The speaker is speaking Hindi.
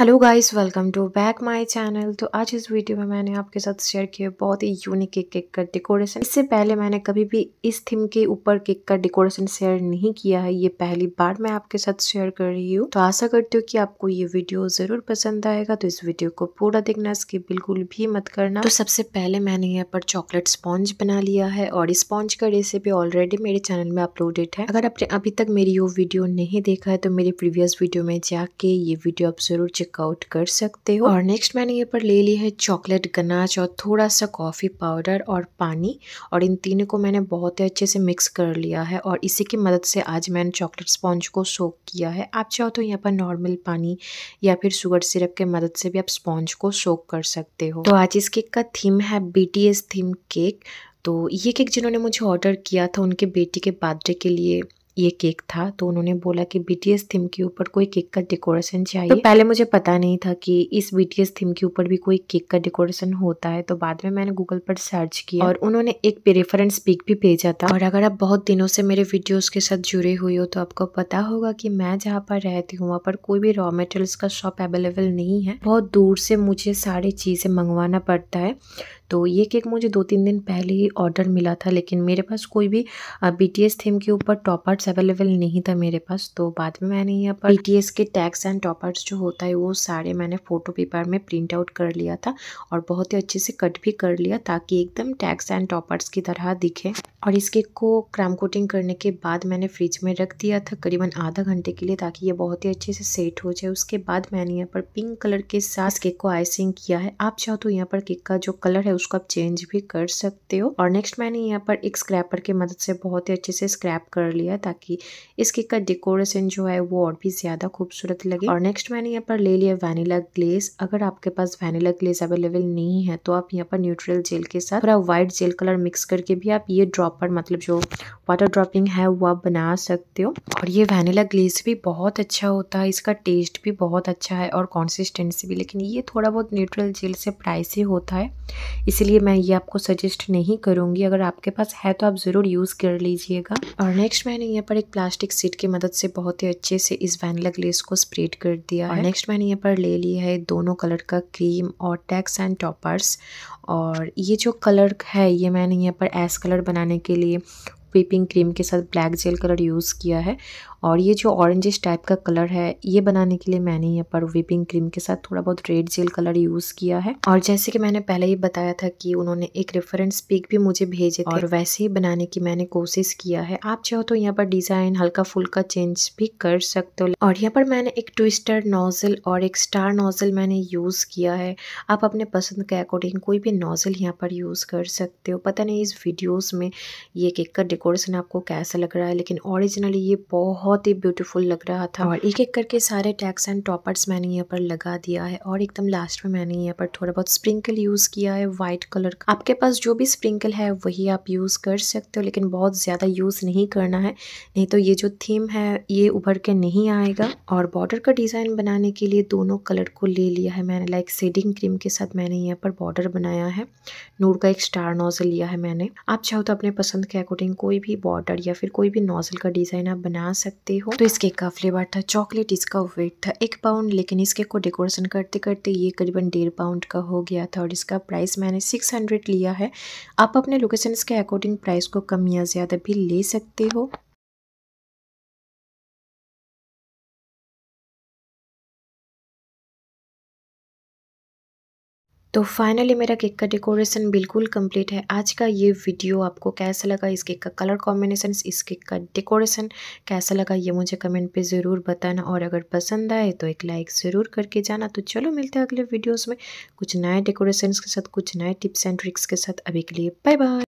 Hello guys welcome to back my channel तो आज इस वीडियो में मैंने आपके साथ शेयर किया बहुत ही यूनिक केक केक का डेकोरेशन इससे पहले मैंने कभी भी इस थीम के ऊपर केक का डेकोरेशन शेयर नहीं किया है ये पहली बार मैं आपके साथ शेयर कर रही हूँ तो आशा करती हूँ कि आपको ये वीडियो जरूर पसंद आएगा तो इस वीडियो को पूरा देखना इसके बिल्कुल भी मत करना तो सबसे पहले मैंने यहाँ पर चॉकलेट स्पॉन्ज बना लिया है और स्पॉन्ज का रेसिपी ऑलरेडी मेरे चैनल में अपलोडेड है अगर आपने अभी तक मेरी वो वीडियो नहीं देखा है तो मेरे प्रीवियस वीडियो में जाके ये वीडियो आप जरूर चेक चेकआउट कर सकते हो और नेक्स्ट मैंने ये पर ले ली है चॉकलेट गनाच और थोड़ा सा कॉफ़ी पाउडर और पानी और इन तीनों को मैंने बहुत ही अच्छे से मिक्स कर लिया है और इसी की मदद से आज मैंने चॉकलेट स्पॉन्ज को सोक किया है आप चाहो तो यहाँ पर नॉर्मल पानी या फिर शुगर सिरप के मदद से भी आप स्पॉन्ज को सोक कर सकते हो तो आज इस केक का थीम है बी थीम केक तो ये केक जिन्होंने मुझे ऑर्डर किया था उनके बेटी के बर्थडे के लिए ये केक था तो उन्होंने बोला कि बीटीएस थीम के ऊपर कोई केक का डेकोरेशन चाहिए तो पहले मुझे पता नहीं था कि इस बीटीएस थीम के ऊपर भी कोई केक का डेकोरेशन होता है तो बाद में मैंने गूगल पर सर्च किया और उन्होंने एक रेफरेंस पिक भी भेजा था और अगर आप बहुत दिनों से मेरे वीडियोस के साथ जुड़े हुए हो तो आपको पता होगा कि मैं जहाँ पर रहती हूँ वहाँ पर कोई भी रॉ मेटेरियल्स का शॉप अवेलेबल नहीं है बहुत दूर से मुझे सारी चीज़ें मंगवाना पड़ता है तो ये केक मुझे दो तीन दिन पहले ही ऑर्डर मिला था लेकिन मेरे पास कोई भी बी टी एस थीम के ऊपर टॉप आर्ट्स अवेलेबल नहीं था मेरे पास तो बाद में मैंने यहाँ पर बी टी एस के टैक्स एंड टॉप आर्ट्स जो होता है वो सारे मैंने फ़ोटो पेपर में प्रिंट आउट कर लिया था और बहुत ही अच्छे से कट भी कर लिया ताकि एकदम टैक्स एंड टॉप आर्ट्स की तरह दिखे और इस केक को क्राम कोटिंग करने के बाद मैंने फ्रिज में रख दिया था करीबन आधा घंटे के लिए ताकि ये बहुत ही अच्छे से सेट हो जाए उसके बाद मैंने यहाँ पर पिंक कलर के साथ केक को आइसिंग किया है आप चाहो तो यहाँ पर केक का जो कलर है उसको आप चेंज भी कर सकते हो और नेक्स्ट मैंने यहाँ पर एक स्क्रैपर की मदद से बहुत ही अच्छे से स्क्रैप कर लिया ताकि इस केक का डेकोरेशन जो है वो और भी ज़्यादा खूबसूरत लगे और नेक्स्ट मैंने यहाँ पर ले लिया वैनिला ग्लेस अगर आपके पास वैनिला ग्लेस अवेलेबल नहीं है तो आप यहाँ पर न्यूट्रल जेल के साथ पूरा व्हाइट जेल कलर मिक्स करके भी आप ये ड्रॉपर मतलब जो वाटर ड्रॉपिंग है वो आप बना सकते हो और ये वैनिला ग्लेस भी बहुत अच्छा होता है इसका टेस्ट भी बहुत अच्छा है और कॉन्सिस्टेंसी भी लेकिन ये थोड़ा बहुत न्यूट्रल जेल से प्राइसी होता है इसलिए मैं ये आपको सजेस्ट नहीं करूँगी अगर आपके पास है तो आप ज़रूर यूज़ कर लीजिएगा और नेक्स्ट मैंने यहाँ पर एक प्लास्टिक सीट की मदद से बहुत ही अच्छे से इस वैनला ग्लेस को स्प्रेड कर दिया और नेक्स्ट मैंने यहाँ पर ले लिया है दोनों कलर का क्रीम और टैक्स एंड टॉपर्स और ये जो कलर है ये मैंने यहाँ पर एस कलर बनाने के लिए व्हीपिंग क्रीम के साथ ब्लैक जेल कलर यूज़ किया है और ये जो ऑरेंजिश टाइप का कलर है ये बनाने के लिए मैंने यहाँ पर व्हीपिंग क्रीम के साथ थोड़ा बहुत रेड जेल कलर यूज़ किया है और जैसे कि मैंने पहले ही बताया था कि उन्होंने एक रेफरेंस पिक भी मुझे भेजे थे और वैसे ही बनाने की मैंने कोशिश किया है आप चाहो तो यहाँ पर डिज़ाइन हल्का फुल्का चेंज भी कर सकते हो और यहाँ पर मैंने एक ट्विस्टर नोज़ल और एक स्टार नोज़ल मैंने यूज़ किया है आप अपने पसंद के अकॉर्डिंग कोई भी नोज़ल यहाँ पर यूज़ कर सकते हो पता नहीं इस वीडियोज़ में ये केक का डेकोरेशन आपको कैसा लग रहा है लेकिन ओरिजिनली ये बहुत ही ब्यूटीफुल लग रहा था और हाँ। एक एक करके सारे टैक्स एंड टॉपर्स मैंने यहाँ पर लगा दिया है और एकदम लास्ट में मैंने यहाँ पर थोड़ा बहुत स्प्रिंकल यूज़ किया है व्हाइट कलर का आपके पास जो भी स्प्रिंकल है वही आप यूज़ कर सकते हो लेकिन बहुत ज़्यादा यूज़ नहीं करना है नहीं तो ये जो थीम है ये उभर के नहीं आएगा और बॉर्डर का डिज़ाइन बनाने के लिए दोनों कलर को ले लिया है मैंने लाइक सेडिंग क्रीम के साथ मैंने यहाँ पर बॉर्डर बनाया है नूर का एक स्टार नोजल लिया है मैंने आप चाहो तो अपने पसंद के अकॉर्डिंग को कोई भी बॉर्डर या फिर कोई भी नोजल का डिज़ाइन आप बना सकते हो तो इसके का फ्लेवर था चॉकलेट इसका वेट था एक पाउंड लेकिन इसके को डेकोरेशन करते करते ये करीबन डेढ़ पाउंड का हो गया था और इसका प्राइस मैंने सिक्स हंड्रेड लिया है आप अपने लोकेशन के अकॉर्डिंग प्राइस को कम या ज़्यादा भी ले सकते हो तो फाइनली मेरा केक का डेकोरेशन बिल्कुल कंप्लीट है आज का ये वीडियो आपको कैसा लगा इस केक का कलर कॉम्बिनेशन इस केक का डेकोरेशन कैसा लगा ये मुझे कमेंट पे ज़रूर बताना और अगर पसंद आए तो एक लाइक ज़रूर करके जाना तो चलो मिलते हैं अगले वीडियोस में कुछ नए डेकोरेशन के साथ कुछ नए टिप्स एंड ट्रिक्स के साथ अभी के लिए बाय बाय